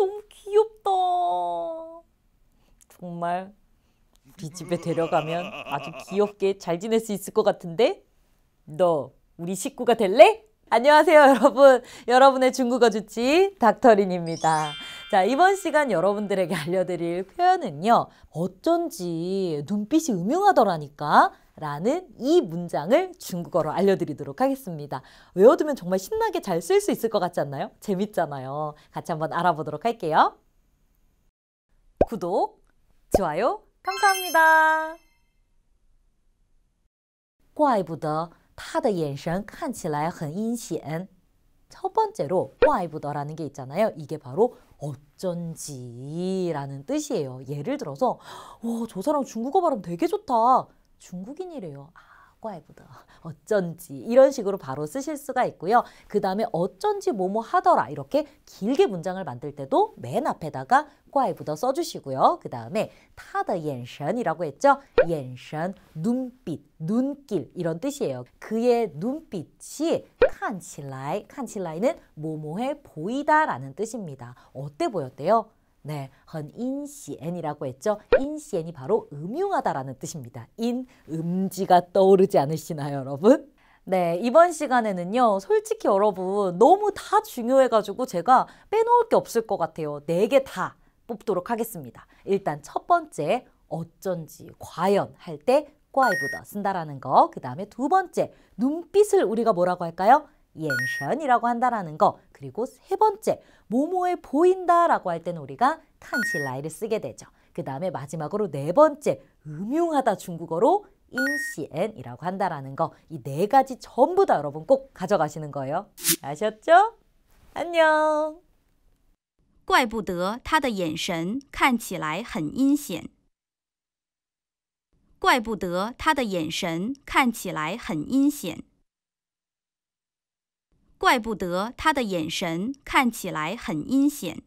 너무 귀엽다. 정말 우리 집에 데려가면 아주 귀엽게 잘 지낼 수 있을 것 같은데? 너 우리 식구가 될래? 안녕하세요 여러분. 여러분의 중국어 주치 닥터린입니다. 자, 이번 시간 여러분들에게 알려드릴 표현은요. 어쩐지 눈빛이 음흉하더라니까 라는 이 문장을 중국어로 알려드리도록 하겠습니다. 외워두면 정말 신나게 잘 쓸 수 있을 것 같지 않나요? 재밌잖아요. 같이 한번 알아보도록 할게요. 구독, 좋아요, 감사합니다. 怪不得他的眼神看起来很阴险。첫 번째로 why보다라는 게 있잖아요. 이게 바로 어쩐지라는 뜻이에요. 예를 들어서 와저 사람 중국어 발음 되게 좋다. 중국인이래요. 아, 과외보다 어쩐지 이런 식으로 바로 쓰실 수가 있고요. 그 다음에 어쩐지 뭐뭐 하더라 이렇게 길게 문장을 만들 때도 맨 앞에다가 과외보다 써주시고요. 그 다음에 타의 옌션이라고 했죠. 옌션 눈빛, 눈길 이런 뜻이에요. 그의 눈빛이 칸칠라이, 칸칠라이는 뭐뭐해 보이다라는 뜻입니다. 어때 보였대요? 네, 헌인시엔이라고 했죠. 인시엔이 바로 음흉하다라는 뜻입니다. 인, 음지가 떠오르지 않으시나요, 여러분? 네, 이번 시간에는요, 솔직히 여러분, 너무 다 중요해가지고 제가 빼놓을 게 없을 것 같아요. 네 개 다 뽑도록 하겠습니다. 일단 첫 번째, 어쩐지, 과연 할 때, 과이보다 쓴다라는 거. 그 다음에 두 번째, 눈빛을 우리가 뭐라고 할까요? 眼神이라고 한다라는 거 그리고 세 번째 모모에 보인다라고 할 때는 우리가 칸실라이를 쓰게 되죠. 그 다음에 마지막으로 네 번째 음흉하다 중국어로 인시엔이라고 한다라는 거 이 네 가지 전부 다 여러분 꼭 가져가시는 거예요. 아셨죠? 안녕. 怪不得他的眼神看起来很阴险。怪不得他的眼神看起来很阴险。怪不得他的眼神看起来很阴险。